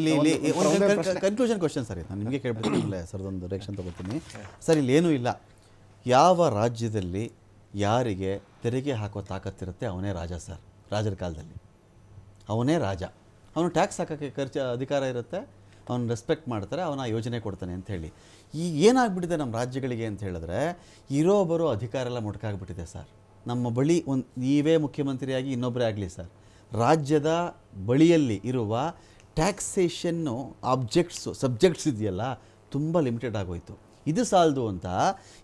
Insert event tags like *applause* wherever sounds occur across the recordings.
ಇಲ್ಲಿ ಇಲ್ಲಿ conclusion question sir ನಾನು ನಿಮಗೆ *coughs* ಸರ್ ಒಂದು ರಿಯಾಕ್ಷನ್ ತಗೋತೀನಿ ಸರ್ ಇಲ್ಲೇನೂ ಇಲ್ಲ ಯಾವ ರಾಜ್ಯದಲ್ಲಿ ಯಾರಿಗೆ ತೆರಿಗೆ ಹಾಕೋ ತಾಕತ್ತಿರುತ್ತೆ ಅವನೇ ರಾಜ ಸರ್ ರಾಜರ ಕಾಲದಲ್ಲಿ ಅವನೇ ರಾಜ ಅವನು ಟ್ಯಾಕ್ಸ್ ಹಾಕೋಕ್ಕೆ ಖರ್ಚು ಅಧಿಕಾರ ಇರುತ್ತೆ ಅವನು ರೆಸ್ಪೆಕ್ಟ್ ಮಾಡ್ತಾರೆ ಅವನ ಯೋಜನೆ ಕೊಡ್ತಾನೆ ಅಂತ ಹೇಳಿ ಈ ಏನಾಗ್ಬಿಟ್ಟಿದೆ ನಮ್ಮ ರಾಜ್ಯಗಳಿಗೆ ಅಂತ ಹೇಳಿದ್ರೆ ಇರೋ ಬರೋ ಅಧಿಕಾರ ಎಲ್ಲ ಮುಟ್ಕಾಗ್ಬಿಟ್ಟಿದೆ ಸರ್ ನಮ್ಮ ಬಳಿ ಒಂದು ನೀವೇ ಮುಖ್ಯಮಂತ್ರಿಯಾಗಿ ಇನ್ನೊಬ್ಬರೇ ಆಗಲಿ ಸರ್ ರಾಜ್ಯದ ಬಳಿಯಲ್ಲಿ ಇರುವ ಟ್ಯಾಕ್ಸೇಷನ್ನು ಆಬ್ಜೆಕ್ಟ್ಸು ಸಬ್ಜೆಕ್ಟ್ಸ್ ಇದೆಯಲ್ಲ ತುಂಬ ಲಿಮಿಟೆಡ್ ಆಗೋಯಿತು ಇದು ಸಾಲದು ಅಂತ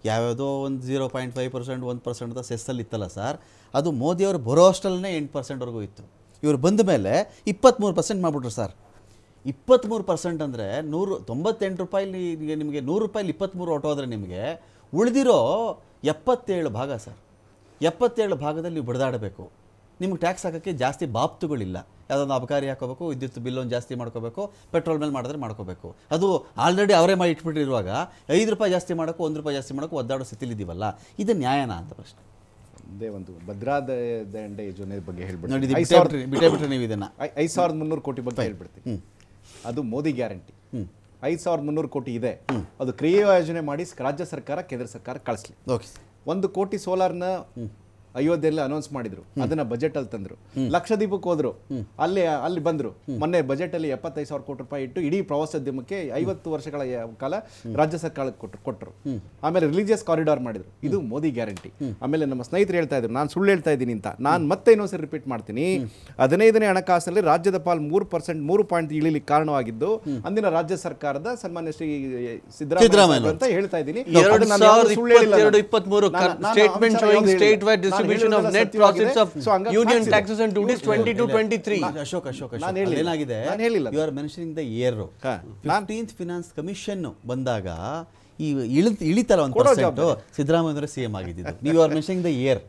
ಯಾವ್ಯಾವುದೋ ಒಂದು ಜೀರೋ ಪಾಯಿಂಟ್ ಫೈವ್ ಪರ್ಸೆಂಟ್ ಒಂದು ಪರ್ಸೆಂಟ್ ಅಂತ ಸೆಸ್ಸಲ್ಲಿ ಇತ್ತಲ್ಲ ಸರ್ ಅದು ಮೋದಿಯವರು ಬರೋ ಅಷ್ಟಲ್ಲೇ ಎಂಟು ಪರ್ಸೆಂಟ್ವರೆಗೂ ಇತ್ತು ಇವರು ಬಂದ ಮೇಲೆ ಇಪ್ಪತ್ತ್ಮೂರು ಪರ್ಸೆಂಟ್ ಮಾಡಿಬಿಟ್ರು ಸರ್ ಇಪ್ಪತ್ತ್ಮೂರು ಪರ್ಸೆಂಟ್ ಅಂದರೆ ನೂರು ತೊಂಬತ್ತೆಂಟು ರೂಪಾಯಿಲಿ ನಿಮಗೆ ನೂರು ರೂಪಾಯಿಲಿ ಇಪ್ಪತ್ತ್ಮೂರು ಆದರೆ ನಿಮಗೆ ಉಳಿದಿರೋ ಎಪ್ಪತ್ತೇಳು ಭಾಗ ಸರ್ ಎಪ್ಪತ್ತೇಳು ಭಾಗದಲ್ಲಿ ನೀವು ಬಡಿದಾಡಬೇಕು ನಿಮ್ಗೆ ಟ್ಯಾಕ್ಸ್ ಹಾಕೋಕ್ಕೆ ಜಾಸ್ತಿ ಬಾಪ್ತುಗಳಿಲ್ಲ ಯಾವುದೊಂದು ಅಬಕಾರಿ ಹಾಕೋಬೇಕು ವಿದ್ಯುತ್ ಬಿಲ್ಲೊಂದು ಜಾಸ್ತಿ ಮಾಡ್ಕೋಬೇಕು ಪೆಟ್ರೋಲ್ ಮೇಲೆ ಮಾಡಿದ್ರೆ ಮಾಡ್ಕೋಬೇಕು ಅದು ಆಲ್ರೆಡಿ ಅವರೇ ಮಾಡಿ ಇಟ್ಬಿಟ್ಟಿರುವಾಗ ಐದು ರೂಪಾಯಿ ಜಾಸ್ತಿ ಮಾಡೋಕ್ಕೂ ಒಂದು ರೂಪಾಯಿ ಜಾಸ್ತಿ ಮಾಡೋಕ್ಕೂ ಒದ್ದಾಡೋ ಸ್ಥಿತಿಲಿದ್ದೀವಲ್ಲ ಇದು ನ್ಯಾಯನ ಅಂತ ಪ್ರಶ್ನೆ ಅದೇ ಒಂದು ಭದ್ರಾ ದಂಡೆ ಯೋಜನೆ ಬಗ್ಗೆ ಹೇಳ್ಬಿಡ್ತೀನಿ ನೀವು ಇದನ್ನು ಐದು ಸಾವಿರದ ಮುನ್ನೂರು ಕೋಟಿ ಬಗ್ಗೆ ಹೇಳ್ಬಿಡ್ತೀನಿ ಅದು ಮೋದಿ ಗ್ಯಾರಂಟಿ ಐದು ಸಾವಿರದ ಮುನ್ನೂರು ಕೋಟಿ ಇದೆ ಅದು ಕ್ರಿಯಾ ಯೋಜನೆ ಮಾಡಿ ರಾಜ್ಯ ಸರ್ಕಾರ ಕೇಂದ್ರ ಸರ್ಕಾರ ಕಳಿಸ್ಲಿ ಒಂದು ಕೋಟಿ ಸೋಲಾರ್ನ ಅಯೋಧ್ಯೆಯಲ್ಲಿ ಅನೌನ್ಸ್ ಮಾಡಿದ್ರು ಅದನ್ನ ಬಜೆಟ್ ಅಲ್ಲಿ ತಂದ್ರು ಲಕ್ಷದೀಪಕ್ಕೆ ಹೋದ್ರು ಅಲ್ಲಿ ಅಲ್ಲಿ ಬಂದ್ರು ಮೊನ್ನೆ ಬಜೆಟ್ ಅಲ್ಲಿ ಎಪ್ಪತ್ತೈದು ಸಾವಿರ ಕೋಟಿ ರೂಪಾಯಿ ಇಟ್ಟು ಇಡೀ ಪ್ರವಾಸೋದ್ಯಮಕ್ಕೆ ಐವತ್ತು ವರ್ಷಗಳ ಕಾಲ ರಾಜ್ಯ ಸರ್ಕಾರಕ್ಕೆ ಕೊಟ್ಟರು ಕೊಟ್ಟರು ಆಮೇಲೆ ರಿಲಿಜಿಯಸ್ ಕಾರಿಡಾರ್ ಮಾಡಿದ್ರು ಇದು ಮೋದಿ ಗ್ಯಾರಂಟಿ ಆಮೇಲೆ ನಮ್ಮ ಸ್ನೇಹಿತರು ಹೇಳ್ತಾ ಇದ್ರು ನಾನು ಸುಳ್ಳು ಹೇಳ್ತಾ ಇದ್ದೀನಿ ಅಂತ ನಾನು ಮತ್ತೆ ಇನ್ನೊಂದ್ಸರಿ ರಿಪೀಟ್ ಮಾಡ್ತೀನಿ ಹದಿನೈದನೇ ಹಣಕಾಸಿನಲ್ಲಿ ರಾಜ್ಯದ ಪಾಲ್ ಮೂರು ಪರ್ಸೆಂಟ್ ಮೂರು ಪಾಯಿಂಟ್ ಇಳಿಲಿಕ್ಕೆ ಕಾರಣವಾಗಿದ್ದು ಅಂದಿನ ರಾಜ್ಯ ಸರ್ಕಾರದ ಸನ್ಮಾನ್ಯ ಶ್ರೀ ಸಿದ್ದರಾಮಯ್ಯ ಅಂತ ಹೇಳ್ತಾ ಇದ್ದೀನಿ contribution of net profits of union taxes 20 23 Ashok Ashok Ashok ಏನಾಗಿದೆ you are mentioning year finance commission ಬಂದಾಗ ಈ ಇಳಿ ಇಳಿತಾರ ಒಂದು ಪರ್ಸೆಂಟ್ ಆಗಿದ್ದು ನೀವು ಅವ್ರ ಮೆನ್ಷನಿಂಗ್ ದ ಇಯರ್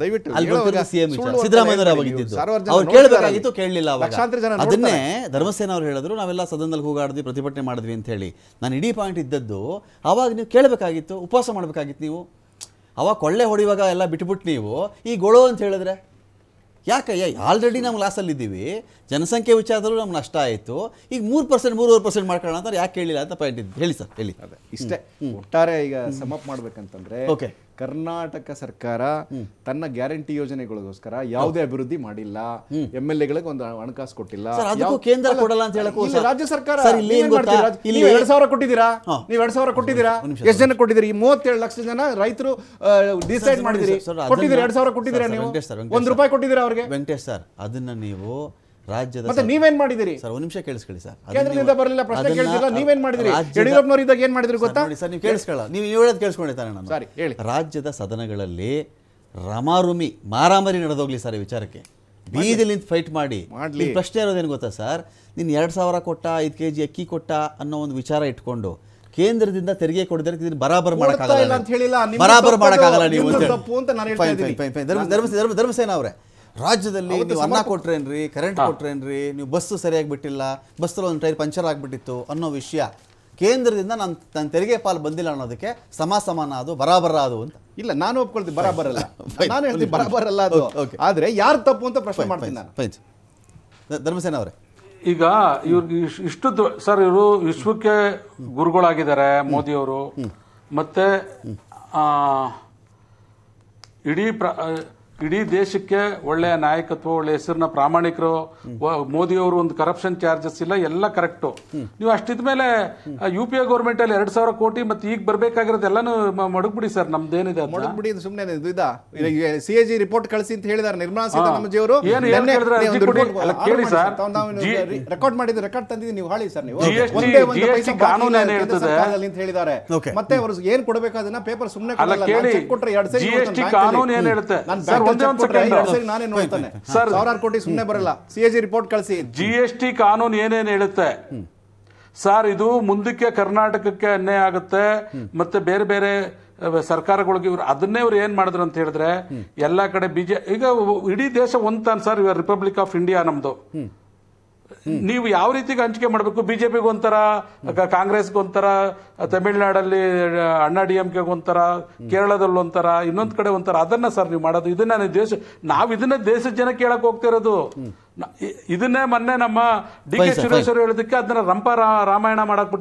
ದಯವಿಟ್ಟು ಅಲ್ಲಿ ಬರ್ತಾರೆ ಆಗಿದ್ದು ಅವ್ರು ಕೇಳಬೇಕಾಗಿತ್ತು ಕೇಳಲಿಲ್ಲ ಅವಾಗ ಅದನ್ನೇ ಧರ್ಮಸೇನ ಅವ್ರು ಹೇಳಿದ್ರು ನಾವೆಲ್ಲ ಸದನದಲ್ಲಿ ಹೋಗಾಡಿದ್ವಿ ಪ್ರತಿಭಟನೆ ಮಾಡಿದ್ವಿ ಅಂತ ಹೇಳಿ ನಾನು ಇಡೀ ಪಾಯಿಂಟ್ ಇದ್ದದ್ದು ಅವಾಗ ನೀವು ಕೇಳಬೇಕಾಗಿತ್ತು ಉಪವಾಸ ಮಾಡಬೇಕಾಗಿತ್ತು ನೀವು ಅವಾಗ ಕೊಳ್ಳೆ ಹೊಡೆಯುವಾಗ ಎಲ್ಲ ಬಿಟ್ಬಿಟ್ಟು ನೀವು ಈ ಗೊಳು ಅಂತ ಹೇಳಿದ್ರೆ ಯಾಕೆ ಆಲ್ರೆಡಿ ನಾವು ಲಾಸಲ್ಲಿದ್ದೀವಿ ಜನಸಂಖ್ಯೆ ವಿಚಾರದಲ್ಲೂ ನಮ್ಗೆ ನಷ್ಟ ಆಯಿತು ಈಗ ಮೂರು ಪರ್ಸೆಂಟ್ ಮೂರುವರೆ ಪರ್ಸೆಂಟ್ ಮಾಡ್ಕೊಳ್ಳೋಣ ಅಂತ ಯಾಕೆ ಹೇಳಿಲ್ಲ ಅಂತ ಪಾಯಿಂಟ್ ಹೇಳಿ ಸರ್ ಹೇಳಿ ಇಷ್ಟೇ ಒಟ್ಟಾರೆ ಈಗ ಸಮಪ್ ಓಕೆ ಕರ್ನಾಟಕ ಸರ್ಕಾರ ತನ್ನ ಗ್ಯಾರಂಟಿ ಯೋಜನೆಗಳಿಗೋಸ್ಕರ ಯಾವುದೇ ಅಭಿವೃದ್ಧಿ ಮಾಡಿಲ್ಲ ಎಂ ಎಲ್ ಎಗಳಿಗೆ ಒಂದು ಹಣಕಾಸು ಕೊಟ್ಟಿಲ್ಲ ಕೇಂದ್ರ ಕೊಡಲ್ಲ ಅಂತ ರಾಜ್ಯ ಸರ್ಕಾರ ನೀವು ಎರಡ್ ಸಾವಿರ ಕೊಟ್ಟಿದ್ದೀರಾ ನೀವು ಎರಡ್ ಸಾವಿರ ಕೊಟ್ಟಿದ್ದೀರಾ ಎಷ್ಟು ಜನ ಕೊಟ್ಟಿದ್ದೀರಿ ಈ ಮೂವತ್ತೇಳು ಲಕ್ಷ ಜನ ರೈತರು ಡಿಸೈಡ್ ಮಾಡಿದಿರಿ ಕೊಟ್ಟಿದ್ದೀರಿ ಎರಡ್ ಸಾವಿರ ಕೊಟ್ಟಿದ್ದೀರಾ ನೀವು ಒಂದು ರೂಪಾಯಿ ಕೊಟ್ಟಿದ್ದೀರಾ ಅವ್ರಿಗೆ ವೆಂಕಟೇಶ್ ಸರ್ ಅದನ್ನ ನೀವು ರಾಜ್ಯದ ಮತ್ತೆ ನೀವೇನ್ ಮಾಡಿದಿರಿ ಸರ್ ಒಂದು ನಿಮಿಷ ಕೇಳಿಸ್ಕೊಳ್ಳಿ ಸರ್ ಕೇಂದ್ರದಿಂದ ಬರಲಿಲ್ಲ ಪ್ರಶ್ನೆ ಕೇಳಿದಿಲ್ಲ ನೀವೇನ್ ಮಾಡಿದಿರಿ ಯಡಿಯೂರಪ್ಪನವರು ಇದ್ದಾಗ ಏನ್ ಮಾಡಿದ್ರಿ ಗೊತ್ತಾ ಸರ್ ನೀವು ಕೇಳಿಸ್ಕೊಳ್ಳ ನೀವು ಹೇಳೋದು ಕೇಳಿಸ್ಕೊಂಡಿ ತಾನೆ ನಾನು ಸಾರಿ ಹೇಳಿ ರಾಜ್ಯದ ಸದನಗಳಲ್ಲಿ ರಮಾರುಮಿ ಮಾರಾಮರಿ ನಡೆದೋಗ್ಲಿ ಸರ್ ಈ ವಿಚಾರಕ್ಕೆ ಬೀದಿಲಿ ಫೈಟ್ ಮಾಡಿ ಪ್ರಶ್ನೆ ಇರೋದೇನು ಗೊತ್ತಾ ಸರ್ ನೀನು ಎರಡು ಸಾವಿರ ಕೊಟ್ಟ ಐದು ಕೆ ಜಿ ಅಕ್ಕಿ ಕೊಟ್ಟ ಅನ್ನೋ ಒಂದು ವಿಚಾರ ಇಟ್ಕೊಂಡು ಕೇಂದ್ರದಿಂದ ತೆರಿಗೆ ಕೊಡಿದ್ರೆ ಇದನ್ನ ಬರಾಬರ್ ಮಾಡಕ್ಕಾಗಲ್ಲ ಬರಾಬರ್ ಮಾಡಕ್ಕಾಗಲ್ಲ ನೀವು ಧರ್ಮಸೇನ ಅವರೇ ರಾಜ್ಯದಲ್ಲಿ ನೀವು ಅನ್ನ ಕೊಟ್ರೇನ್ರಿ ಕರೆಂಟ್ ಕೊಟ್ರೇನ್ರಿ ನೀವು ಬಸ್ ಸರಿಯಾಗಿ ಬಿಟ್ಟಿಲ್ಲ ಬಸ್ ಒಂದು ಟೈರ್ ಪಂಚರ್ ಆಗಿಬಿಟ್ಟಿತ್ತು ಅನ್ನೋ ವಿಷಯ ಕೇಂದ್ರದಿಂದ ನಾನು ನನ್ನ ತೆರಿಗೆ ಪಾಲು ಬಂದಿಲ್ಲ ಅನ್ನೋದಕ್ಕೆ ಸಮ ಅದು ಬರಾಬರ ಅದು ಅಂತ ಇಲ್ಲ ನಾನು ಒಪ್ಕೊಳ್ತೀನಿ ಅಲ್ಲ *laughs* ನಾನು ಹೇಳ್ತೀನಿ ಅಲ್ಲ ಅದು ಆದರೆ ಯಾರು ತಪ್ಪು ಅಂತ ಪ್ರಶ್ನೆ ಮಾಡ್ತೀನಿ ನಾನು ಧರ್ಮಸೇನ ಅವರೇ ಈಗ ಇವ್ರಿಗೆ ಇಷ್ಟು ಸರ್ ಇವರು ವಿಶ್ವಕ್ಕೆ ಗುರುಗಳಾಗಿದ್ದಾರೆ ಮೋದಿಯವರು ಮತ್ತೆ ಇಡೀ ಪ್ರ ಇಡೀ ದೇಶಕ್ಕೆ ಒಳ್ಳೆಯ ನಾಯಕತ್ವ ಒಳ್ಳೆ ಹೆಸರಿನ ಪ್ರಾಮಾಣಿಕರು ಮೋದಿಯವರು ಒಂದು ಕರಪ್ಷನ್ ಚಾರ್ಜಸ್ ಇಲ್ಲ ಎಲ್ಲ ಕರೆಕ್ಟ್ ನೀವು ಅಷ್ಟಿದ್ಮೇಲೆ ಮೇಲೆ ಯು ಪಿ ಎ ಅಲ್ಲಿ ಎರಡು ಸಾವಿರ ಕೋಟಿ ಮತ್ತೆ ಈಗ ಬರಬೇಕಾಗಿರೋದು ಎಲ್ಲನೂ ಮಡಗ್ಬಿಡಿ ಸರ್ ನಮ್ದೇನಿದೆ ಮಡಗ್ಬಿಡಿ ಸುಮ್ಮನೆ ಇದು ಸಿ ಎ ಜಿ ರಿಪೋರ್ಟ್ ಕಳಿಸಿ ಅಂತ ಹೇಳಿದಾರೆ ನಿರ್ಮಲಾ ಸೀತಾರಾಮನ್ ಅವರು ಕೇಳಿ ಸರ್ ರೆಕಾರ್ಡ್ ಮಾಡಿದ ರೆಕಾರ್ಡ್ ತಂದಿದ್ದೀನಿ ನೀವು ಹಾಳಿ ಸರ್ ನೀವು ಕಾನೂನು ಏನು ಹೇಳ್ತದೆ ಅಂತ ಹೇಳಿದ್ದಾರೆ ಮತ್ತೆ ಅವರು ಏನು ಕೊಡಬೇಕು ಅದನ್ನ ಪೇಪರ್ ಸುಮ್ಮನೆ ಕೊಡಲ್ಲ ಕೊಟ್ಟರೆ ಎರಡು ಕಾನೂನು ಏನು ಹೇಳುತ್ತೆ ಕೋಟಿ ಬರಲ್ಲ ಸಿ ಎ ಜಿ ರಿಪೋರ್ಟ್ ಕಳಿಸಿ ಜಿ ಎಸ್ ಟಿ ಕಾನೂನು ಏನೇನು ಹೇಳುತ್ತೆ ಸರ್ ಇದು ಮುಂದಕ್ಕೆ ಕರ್ನಾಟಕಕ್ಕೆ ಅನ್ಯಾಯ ಆಗುತ್ತೆ ಮತ್ತೆ ಬೇರೆ ಬೇರೆ ಸರ್ಕಾರಗಳಿಗೆ ಇವರು ಅದನ್ನೇ ಇವ್ರು ಏನ್ ಮಾಡಿದ್ರು ಅಂತ ಹೇಳಿದ್ರೆ ಎಲ್ಲಾ ಕಡೆ ಬಿಜೆ ಈಗ ಇಡೀ ದೇಶ ಒಂದ್ತಾನೆ ಸರ್ ರಿಪಬ್ಲಿಕ್ ಆಫ್ ಇಂಡಿಯಾ ನಮ್ದು ನೀವು ಯಾವ ರೀತಿ ಹಂಚಿಕೆ ಮಾಡಬೇಕು ಬಿಜೆಪಿಗೆ ಕಾಂಗ್ರೆಸ್ ಗೆ ತಮಿಳ್ನಾಡಲ್ಲಿ ಅಣ್ಣಾ ಡಿ ಎಂ ಕೆ ಒಂಥರ ಕೇರಳದಲ್ಲಿ ಒಂಥರ ಇನ್ನೊಂದು ಕಡೆ ಒಂಥರ ಅದನ್ನ ಸರ್ ನೀವು ಮಾಡೋದು ಇದನ್ನ ದೇಶ ನಾವು ಇದನ್ನ ದೇಶ ಜನ ಕೇಳಕ್ ಹೋಗ್ತಿರೋದು ಇದನ್ನೇ ಮೊನ್ನೆ ನಮ್ಮ ಡಿ ಕೆ ಸುರೇಶ್ವರ ಹೇಳೋದಕ್ಕೆ ಅದನ್ನ ರಂಪ ರಾಮಾಯಣ ಮಾಡಕ್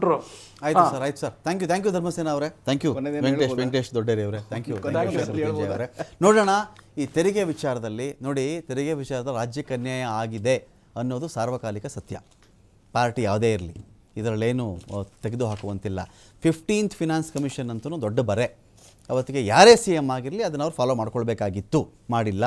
ಆಯ್ತು ಸರ್ ಆಯ್ತು sir thank you thank you Dharmasena ಅವರೇ ಥ್ಯಾಂಕ್ ಯು ವೆಂಕಟೇಶ್ ವೆಂಕಟೇಶ್ ದೊಡ್ಡೇರಿ ಅವರೇ ಥ್ಯಾಂಕ್ ಯು ನೋಡೋಣ ಈ ತೆರಿಗೆ ವಿಚಾರದಲ್ಲಿ ನೋಡಿ ತೆರಿಗೆ ವಿಚಾರದ ರಾಜ್ಯಕ್ಕೆ ಅನ್ಯಾಯ ಆಗಿದೆ ಅನ್ನೋದು ಸಾರ್ವಕಾಲಿಕ ಸತ್ಯ ಪಾರ್ಟಿ ಯಾವುದೇ ಇರಲಿ ಇದರಲ್ಲೇನು ತೆಗೆದು ಹಾಕುವಂತಿಲ್ಲ ಫಿಫ್ಟೀನ್ತ್ ಫಿನಾನ್ಸ್ ಕಮಿಷನ್ ಅಂತೂ ದೊಡ್ಡ ಬರೆ ಅವತ್ತಿಗೆ ಯಾರೇ ಸಿ ಎಮ್ ಆಗಿರಲಿ ಅದನ್ನು ಅವ್ರು ಫಾಲೋ ಮಾಡ್ಕೊಳ್ಬೇಕಾಗಿತ್ತು ಮಾಡಿಲ್ಲ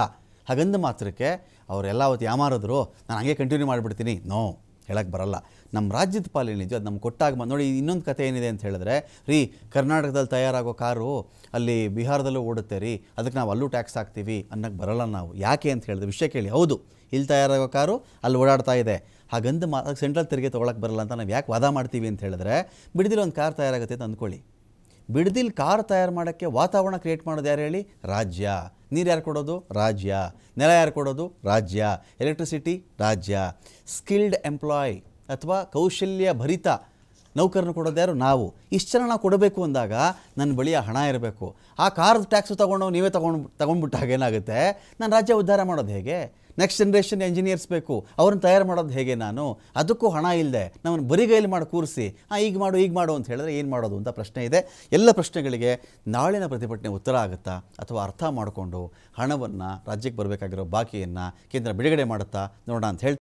ಹಾಗಂದ ಮಾತ್ರಕ್ಕೆ ಅವರೆಲ್ಲ ಅವತ್ತು ಯಾಮಾರಿದ್ರು ನಾನು ಹಾಗೆ ಕಂಟಿನ್ಯೂ ಮಾಡಿಬಿಡ್ತೀನಿ ನೋ ಹೇಳಕ್ಕೆ ಬರಲ್ಲ ನಮ್ಮ ರಾಜ್ಯದ ಪಾಲೇನಿದೆಯೋ ಅದು ನಮ್ಗೆ ಕೊಟ್ಟಾಗ ನೋಡಿ ಇನ್ನೊಂದು ಕತೆ ಏನಿದೆ ಅಂತ ಹೇಳಿದ್ರೆ ರೀ ಕರ್ನಾಟಕದಲ್ಲಿ ತಯಾರಾಗೋ ಕಾರು ಅಲ್ಲಿ ಬಿಹಾರದಲ್ಲೂ ಓಡುತ್ತೆ ರೀ ಅದಕ್ಕೆ ನಾವು ಅಲ್ಲೂ ಟ್ಯಾಕ್ಸ್ ಹಾಕ್ತೀವಿ ಅನ್ನೋಕ್ಕೆ ಬರಲ್ಲ ನಾವು ಯಾಕೆ ಅಂತ ಹೇಳಿದ್ರೆ ವಿಷಯ ಕೇಳಿ ಹೌದು ಇಲ್ಲಿ ತಯಾರಾಗೋ ಕಾರು ಅಲ್ಲಿ ಓಡಾಡ್ತಾ ಇದೆ ಹಾಗಂದು ಮಾ ಸೆಂಟ್ರಲ್ ತೆರಿಗೆ ತೊಗೊಳಕ್ಕೆ ಬರಲ್ಲ ಅಂತ ನಾವು ಯಾಕೆ ವಾದ ಮಾಡ್ತೀವಿ ಅಂತ ಹೇಳಿದ್ರೆ ಬಿಡದಿಲ್ಲ ಒಂದು ಕಾರ್ ತಯಾರಾಗುತ್ತೆ ಅಂತ ಅಂದ್ಕೊಳ್ಳಿ ಬಿಡದಿಲ್ಲಿ ಕಾರ್ ತಯಾರು ಮಾಡೋಕ್ಕೆ ವಾತಾವರಣ ಕ್ರಿಯೇಟ್ ಮಾಡೋದು ಯಾರು ಹೇಳಿ ರಾಜ್ಯ ನೀರು ಯಾರು ಕೊಡೋದು ರಾಜ್ಯ ನೆಲ ಯಾರು ಕೊಡೋದು ರಾಜ್ಯ ಎಲೆಕ್ಟ್ರಿಸಿಟಿ ರಾಜ್ಯ ಸ್ಕಿಲ್ಡ್ ಎಂಪ್ಲಾಯ್ ಅಥವಾ ಕೌಶಲ್ಯ ಭರಿತ ನೌಕರನ್ನು ಕೊಡೋದು ಯಾರು ನಾವು ಇಷ್ಟು ಜನ ಕೊಡಬೇಕು ಅಂದಾಗ ನನ್ನ ಬಳಿ ಹಣ ಇರಬೇಕು ಆ ಕಾರ್ದು ಟ್ಯಾಕ್ಸು ತೊಗೊಂಡು ನೀವೇ ತೊಗೊಂಡು ತೊಗೊಂಡ್ಬಿಟ್ಟಾಗ ಏನಾಗುತ್ತೆ ನಾನು ರಾಜ್ಯ ಉದ್ಧಾರ ಮಾಡೋದು ಹೇಗೆ ನೆಕ್ಸ್ಟ್ ಜನ್ರೇಷನ್ ಎಂಜಿನಿಯರ್ಸ್ ಬೇಕು ಅವ್ರನ್ನ ತಯಾರು ಮಾಡೋದು ಹೇಗೆ ನಾನು ಅದಕ್ಕೂ ಹಣ ಇಲ್ಲದೆ ನಮ್ಮನ್ನು ಬರಿಗೈಲಿ ಮಾಡಿ ಕೂರಿಸಿ ಹಾಂ ಈಗ ಮಾಡು ಈಗ ಮಾಡು ಅಂತ ಹೇಳಿದ್ರೆ ಏನು ಮಾಡೋದು ಅಂತ ಪ್ರಶ್ನೆ ಇದೆ ಎಲ್ಲ ಪ್ರಶ್ನೆಗಳಿಗೆ ನಾಳಿನ ಪ್ರತಿಭಟನೆ ಉತ್ತರ ಆಗುತ್ತಾ ಅಥವಾ ಅರ್ಥ ಮಾಡಿಕೊಂಡು ಹಣವನ್ನು ರಾಜ್ಯಕ್ಕೆ ಬರಬೇಕಾಗಿರೋ ಬಾಕಿಯನ್ನು ಕೇಂದ್ರ ಬಿಡುಗಡೆ ಮಾಡುತ್ತಾ ನೋಡೋಣ ಅಂತ ಹೇಳಿ